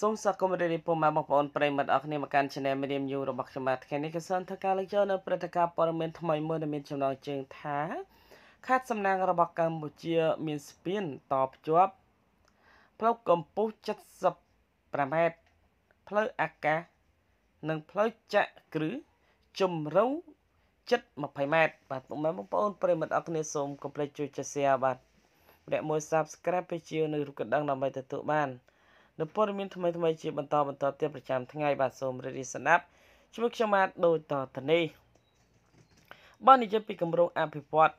សូមស្វាគមន៍រីរីពុកម៉ែបងប្អូនប្រិយមិត្តអរគ្នាមកកាន់ Channel Medium News របស់ខ្ញុំបាទថ្ងៃនេះក៏សូមធ្វើការលើកយកនៅព្រឹត្តិការណ៍ព័ត៌មានថ្មីមួយដែលមានចំណងជើងថា ខាត់សំណាងរបស់កម្ពុជាមានស្ពានតភ្ជាប់ផ្លូវកម្ពស់75ម៉ែត្រផ្លូវអាកាសនិងផ្លូវចក្រឹជម្រៅ720ម៉ែត្របាទពុកម៉ែបងប្អូនប្រិយមិត្តអរគ្នាសូមកុំភ្លេចជួយចែក Share បាទម្នាក់មួយ Subscribe ពេលជានៅរូបកណ្ដឹងដើម្បីទទួលបាននៅព័ត៌មានថ្មីថ្មីជាបន្តបន្តទៀតប្រចាំថ្ងៃបាទសូមរីករាយស្ដាប់ឈ្មោះខ្ញុំបាទដូចតទៅនេះបាននិយាយពីគម្រោងអភិវឌ្ឍ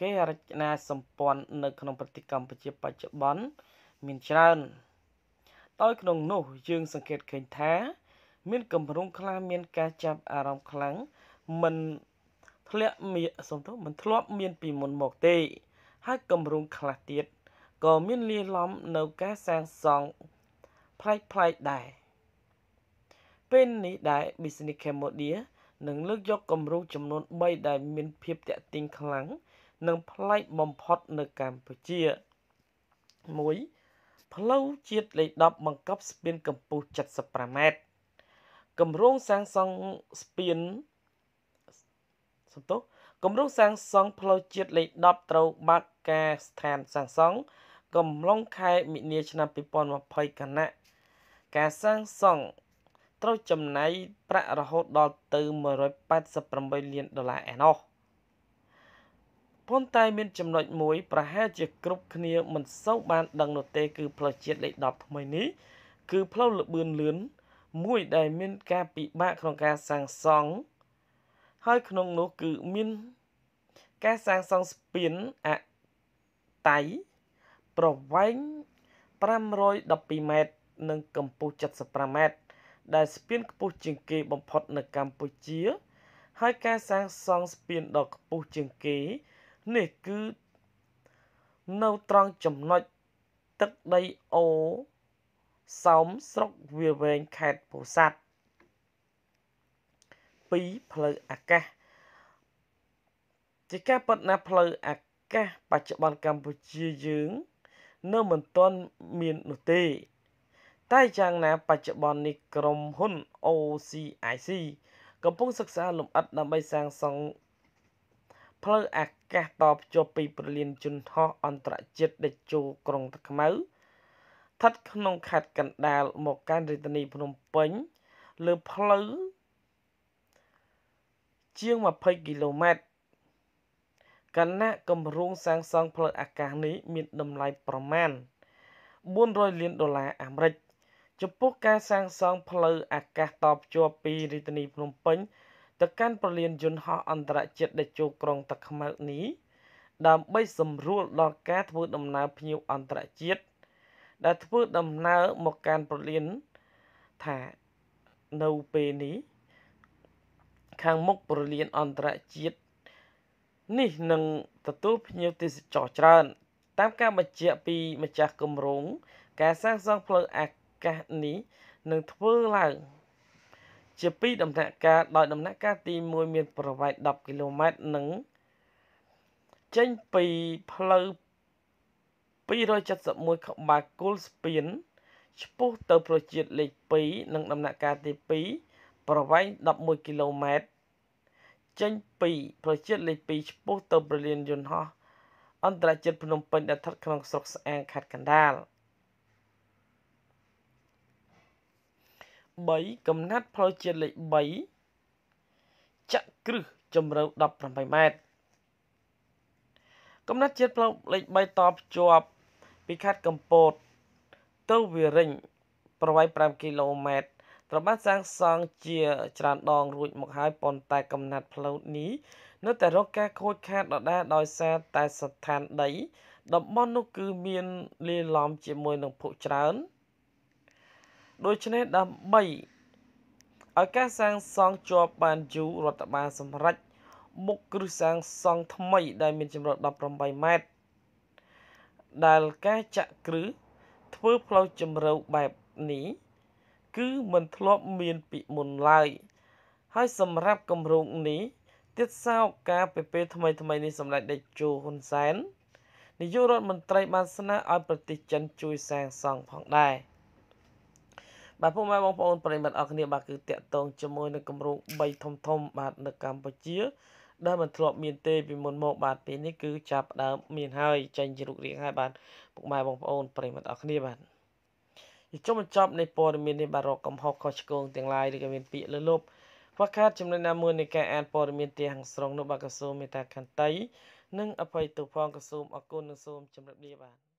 គេរចនាសម្ព័ន្ធនៅក្នុងប្រទេសកម្ពុជាបច្ចុប្បន្នមានច្រើនដោយក្នុងនោះយើងសង្កេតឃើញថា មានគម្រោងខ្លះមានការចាប់អារម្មណ៍ខ្លាំងមិនធ្លាក់មានសំទោសមិនធ្លាប់មានពីមុនមកទេហើយគម្រោងខ្លះទៀតក៏មានលាយឡំនៅការសាងសង់ប្លែកប្លែកដែរពេលនេះដែរ Business Cambodia នឹងលើកយកគំរូចំនួន3ដែលមានភាពតាក់ទាញខ្លាំងនិងប្លែកបំផុតនៅកម្ពុជា1ផ្លូវជាតិលេខ10បង្កប់ស្ពានកម្ពស់75ម៉ែត្រគម្រោងសាងសង់ស្ពានសំទោសគម្រោងសាងសង់ផ្លូវជាតិលេខ10ត្រូវបើកការស្ថានសាងសង់កំឡុងខែមិនិនាឆ្នាំ2020គណៈការសាងសង់ត្រូវចំណាយប្រាក់រហូតដល់ទៅ188លានដុល្លារឯណោះប៉ុន្តែមានចំណុចមួយប្រហែលជាគ្រប់គ្នាមិនសូវបាន ដឹងនោះទេ គឺផ្លូវជាតិលេខ10ថ្មីនេះគឺផ្លូវលបឿនលឿនមួយដែលមាន ការពិបាកក្នុងការសាងសង់ហើយក្នុងនោះគឺមានការសាងសង់ស្ពានអតៃប្រវែង512ម៉ែត្រនិងកម្ពស់75ម៉ែត្រដែលស្ពានខ្ពស់ជាងគេ បំផុត នៅកម្ពុជា ហើយការសាងសង់ស្ពានដ៏ខ្ពស់ជាងគេនេះគឺនៅត្រង់ចំណុចទឹកដីអូសោមស្រុកវាវែងខេត្តពោធិ៍សាត់2ផ្លូវអាកាសជាការពិតណាផ្លូវអាកាសបច្ចុប្បន្នកម្ពុជាយើង នៅមិនទាន់មាននោះទេតែយ៉ាងណាបច្ចុប្បន្ននេះក្រុមហ៊ុន OCIC កំពុងសិក្សាលំអិតដើម្បីសាងសង់ផ្លូវអាកាសតភ្ជាប់ពីប្រលានជនហោះអន្តរជាតិដេជោក្រុងតាខ្មៅស្ថិតក្នុងខេត្តកណ្ដាលមកកាន់រាជធានី ភ្នំពេញលើផ្លូវជាង20គីឡូម៉ែត្រគណៈគម្រោងសាងសង់ផ្លូវអាកាសនេះមានតម្លៃប្រមាណ400លានដុល្លារអាមេរិកចំពោះការសាងសង់ផ្លូវអាកាសតភ្ជាប់ពីរាជធានីភ្នំពេញទៅកាន់ប្រលានយន្តហោះអន្តរជាតិដែលចូលក្រុងតាខ្មៅនេះដើម្បីសម្រួលដល់ការធ្វើដំណើរភ្ញៀវអន្តរជាតិដែលធ្វើដំណើរមកកាន់ប្រលានថានៅពេលនេះខាងមុខប្រលានអន្តរជាតិនេះនឹងទទួលភ្ញៀវទេសចរច្រើន តាមការបញ្ជាក់ពីម្ចាស់គម្រោងការសាងសង់ផ្លូវអាកាសនេះនឹងធ្វើឡើងជាពីរដំណាក់កាលដោយដំណាក់កាលទី1មាន ប្រវែង10គីឡូម៉ែត្រនិងចេញពីផ្លូវ271ក្បាលគុលស្ពានឆ្ពោះទៅប្រជាតិលេខ2និងដំណាក់កាលទី2ប្រវែង11គីឡូម៉ែត្រចេញពី ប្រជាលេខ2ឆ្ពោះទៅប្រលានយន្តហោះអន្តរជាតិភ្នំពេញដែលស្ថិតក្នុងស្រុកស្អាងខេត្តកណ្ដាល។3កំណាត់ផ្លូវជាតិលេខ3ចាក់គ្រឹះជម្រៅ18ម៉ែត្រកំណាត់ជាតិផ្លូវលេខ3តភ្ជាប់ពីខេត្តកំពតទៅវិរិញប្រវែង5គីឡូម៉ែត្រត្រូវបានសាងសង់ជាច្រើនដង រួចមកហើយប៉ុន្តែកំណាត់ផ្លូវនេះនៅតែរងការខូចខាតដដែលដោយសារតែស្ថានដីតំបន់នោះគឺមានលាយឡំជាមួយនឹងភក់ច្រើនដូច្នេះដើម្បីឲ្យការសាងសង់ជាប់បានយូររដ្ឋបាលសម្រេចមុខគ្រឹះសាងសង់ថ្មីដែលមានជម្រៅ18ម៉ែត្រដែលការចាក់គ្រឹះធ្វើផ្លូវជម្រៅបែបនេះគឺមិនធ្លាប់មានពីមុនឡើយហើយសម្រាប់គម្រោងនេះទៀតសោកការពីពេលថ្មីថ្មីនេះសម្ដេចតេជោហ៊ុនសែននាយករដ្ឋមន្ត្រីបានស្នើឲ្យប្រទេសចិនជួយសាងសង់ផងដែរ។បាទពុកម៉ែបងប្អូនប្រិមិត្តអរគ្នាបាទគឺតាក់ទងជាមួយនឹងគម្រោង3ធំធំបាទនៅកម្ពុជាដែលមិនធ្លាប់មានទេពីមុនមកបាទពេលនេះគឺចាប់ដើមមានហើយចេញជារូបរាងហើយបាទពុកម៉ែបងប្អូនប្រិមិត្តអរគ្នាបាទចុងបញ្ចប់នៃព័ត៌មាននេះបាទរកកំហុសខុសឆ្គង ទាំងឡាយឬក៏មានពាក្យលើលប់ខ្វះខាតចំណុចណាមួយនៃការអានព័ត៌មានទាំងស្រុងនោះបាទក្រសួងមេត្តាខន្តីនិងអភ័យទូផងក្រសួងអគុណនិងសូមជម្រាបលាបាទ